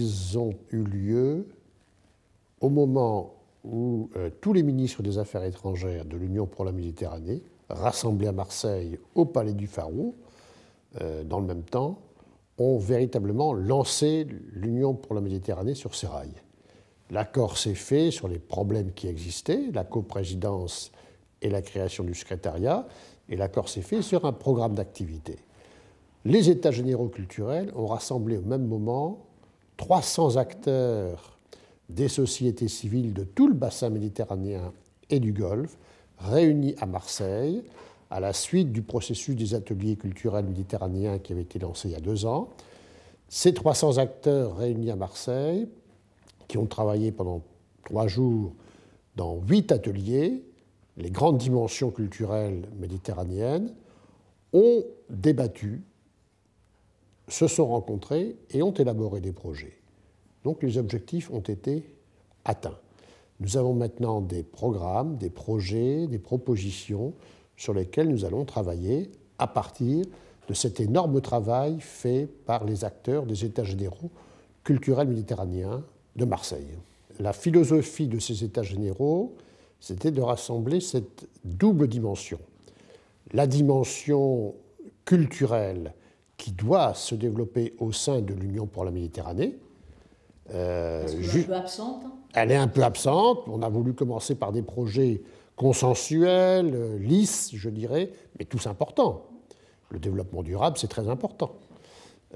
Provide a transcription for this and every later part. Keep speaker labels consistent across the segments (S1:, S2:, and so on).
S1: Ils ont eu lieu au moment où euh, tous les ministres des Affaires étrangères de l'Union pour la Méditerranée, rassemblés à Marseille au Palais du Pharaon, euh, dans le même temps, ont véritablement lancé l'Union pour la Méditerranée sur ses rails. L'accord s'est fait sur les problèmes qui existaient, la coprésidence et la création du secrétariat, et l'accord s'est fait sur un programme d'activité. Les États généraux culturels ont rassemblé au même moment 300 acteurs des sociétés civiles de tout le bassin méditerranéen et du Golfe, réunis à Marseille, à la suite du processus des ateliers culturels méditerranéens qui avait été lancé il y a deux ans. Ces 300 acteurs réunis à Marseille, qui ont travaillé pendant trois jours dans huit ateliers, les grandes dimensions culturelles méditerranéennes, ont débattu se sont rencontrés et ont élaboré des projets. Donc les objectifs ont été atteints. Nous avons maintenant des programmes, des projets, des propositions sur lesquels nous allons travailler à partir de cet énorme travail fait par les acteurs des États généraux culturels méditerranéens de Marseille. La philosophie de ces États généraux, c'était de rassembler cette double dimension. La dimension culturelle qui doit se développer au sein de l'Union pour la Méditerranée. Euh, absente. Hein Elle est un peu absente. On a voulu commencer par des projets consensuels, euh, lisses, je dirais, mais tous importants. Le développement durable, c'est très important.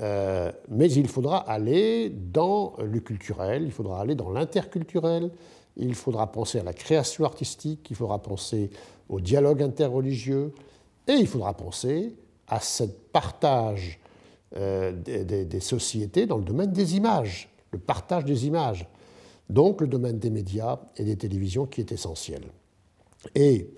S1: Euh, mais il faudra aller dans le culturel, il faudra aller dans l'interculturel, il faudra penser à la création artistique, il faudra penser au dialogue interreligieux, et il faudra penser à ce partage euh, des, sociétés dans le domaine des images, le partage des images. Donc le domaine des médias et des télévisions qui est essentiel. Et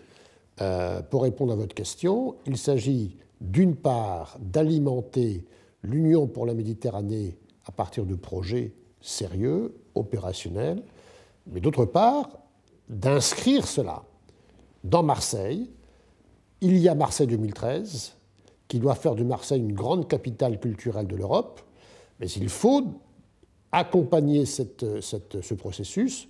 S1: euh, pour répondre à votre question, il s'agit d'une part d'alimenter l'Union pour la Méditerranée à partir de projets sérieux, opérationnels, mais d'autre part d'inscrire cela dans Marseille. Il y a Marseille 2013, qui doit faire de Marseille une grande capitale culturelle de l'Europe, mais il faut accompagner ce processus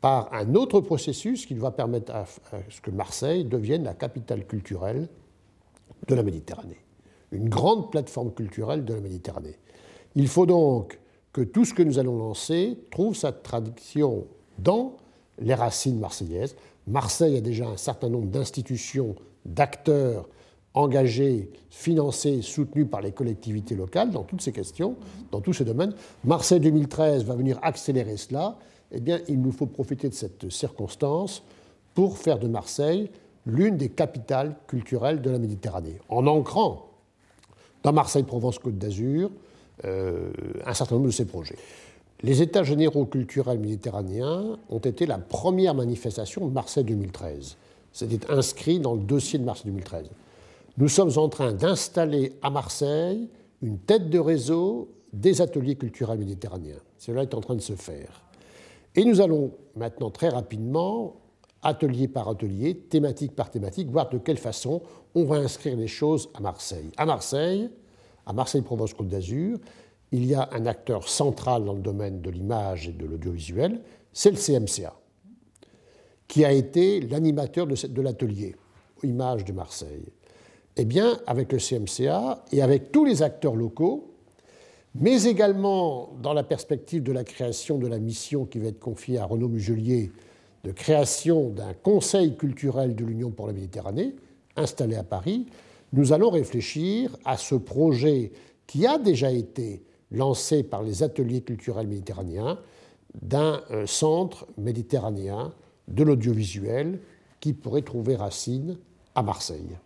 S1: par un autre processus qui va permettre à, à, ce que Marseille devienne la capitale culturelle de la Méditerranée, une grande plateforme culturelle de la Méditerranée. Il faut donc que tout ce que nous allons lancer trouve sa traduction dans les racines marseillaises. Marseille a déjà un certain nombre d'institutions, d'acteurs, engagé, financé, soutenu par les collectivités locales dans toutes ces questions, dans tous ces domaines. Marseille 2013 va venir accélérer cela. Eh bien, il nous faut profiter de cette circonstance pour faire de Marseille l'une des capitales culturelles de la Méditerranée, en ancrant dans Marseille-Provence-Côte d'Azur euh, un certain nombre de ces projets. Les États généraux culturels méditerranéens ont été la première manifestation de Marseille 2013. C'était inscrit dans le dossier de Marseille 2013 nous sommes en train d'installer à Marseille une tête de réseau des ateliers culturels méditerranéens. Cela est en train de se faire. Et nous allons maintenant très rapidement, atelier par atelier, thématique par thématique, voir de quelle façon on va inscrire les choses à Marseille. À Marseille, à Marseille-Provence-Côte d'Azur, il y a un acteur central dans le domaine de l'image et de l'audiovisuel, c'est le CMCA, qui a été l'animateur de, l'atelier Images de Marseille eh bien, avec le CMCA et avec tous les acteurs locaux, mais également dans la perspective de la création de la mission qui va être confiée à Renaud Muselier, de création d'un conseil culturel de l'Union pour la Méditerranée, installé à Paris, nous allons réfléchir à ce projet qui a déjà été lancé par les ateliers culturels méditerranéens d'un euh, centre méditerranéen de l'audiovisuel qui pourrait trouver racine à Marseille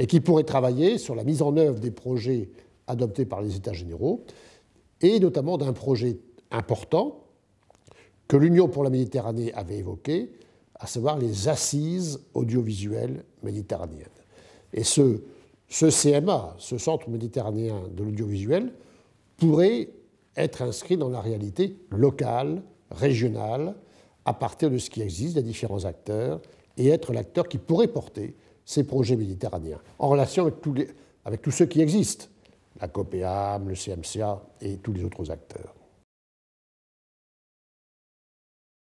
S1: et qui pourrait travailler sur la mise en œuvre des projets adoptés par les États généraux, et notamment d'un projet important que l'Union pour la Méditerranée avait évoqué, à savoir les assises audiovisuelles méditerranéennes. Et ce, ce CMA, ce Centre méditerranéen de l'audiovisuel, pourrait être inscrit dans la réalité locale, régionale, à partir de ce qui existe, des différents acteurs, et être l'acteur qui pourrait porter ces projets méditerranéens, en relation avec tous, les, avec tous ceux qui existent, la COPEAM, le CMCA et tous les autres acteurs.